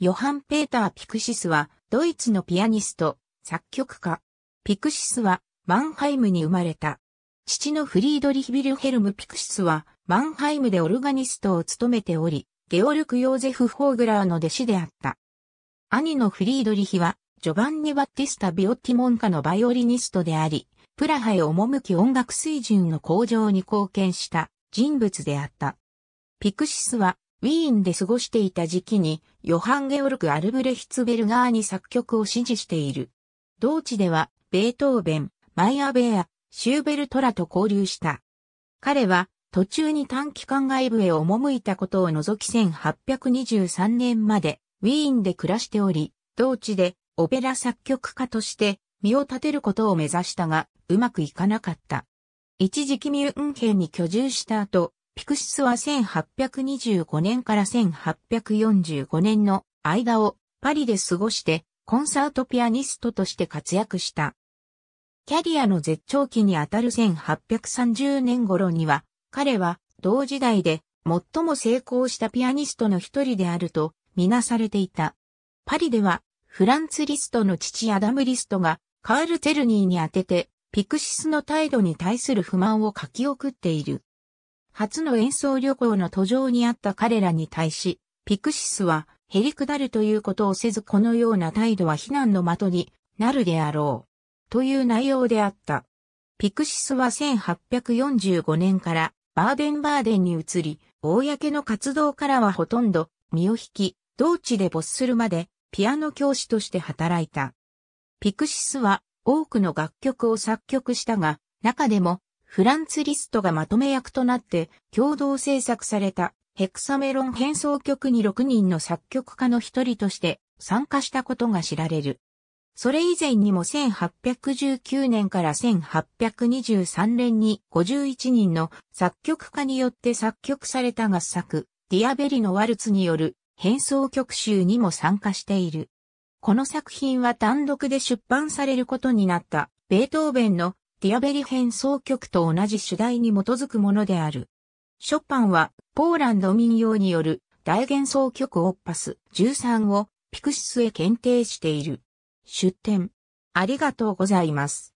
ヨハン・ペーター・ピクシスは、ドイツのピアニスト、作曲家。ピクシスは、マンハイムに生まれた。父のフリードリヒ・ビルヘルム・ピクシスは、マンハイムでオルガニストを務めており、ゲオルク・ヨーゼフ・ホーグラーの弟子であった。兄のフリードリヒは、ジョバンニ・バッティスタ・ビオッティモンカのバイオリニストであり、プラハへ赴き音楽水準の向上に貢献した人物であった。ピクシスはウィーンで過ごしていた時期に、ヨハン・ゲオルク・アルブレヒツ・ベルガーに作曲を支持している。同地では、ベートーベン、マイア・ベア、シューベルトラと交流した。彼は、途中に短期間外部へ赴いたことを除き1823年まで、ウィーンで暮らしており、同地で、オペラ作曲家として、身を立てることを目指したが、うまくいかなかった。一時期ミュンヘンに居住した後、ピクシスは1825年から1845年の間をパリで過ごしてコンサートピアニストとして活躍した。キャリアの絶頂期にあたる1830年頃には彼は同時代で最も成功したピアニストの一人であるとみなされていた。パリではフランツ・リストの父アダム・リストがカール・ツェルニーに宛ててピクシスの態度に対する不満を書き送っている。初の演奏旅行の途上にあった彼らに対し、ピクシスは、へりくだるということをせずこのような態度は非難の的になるであろう。という内容であった。ピクシスは1845年からバーデンバーデンに移り、公の活動からはほとんど身を引き、同地で没するまでピアノ教師として働いた。ピクシスは多くの楽曲を作曲したが、中でもフランツ・リストがまとめ役となって共同制作されたヘクサメロン変奏曲に6人の作曲家の一人として参加したことが知られる。それ以前にも1819年から1823年に51人の作曲家によって作曲された合作、ディアベリのワルツによる変奏曲集にも参加している。この作品は単独で出版されることになった、ベートーベンのディアベリ変奏曲と同じ主題に基づくものである。ショパンは、ポーランド民謡による大幻想曲オッパス13をピクシスへ検定している。出展。ありがとうございます。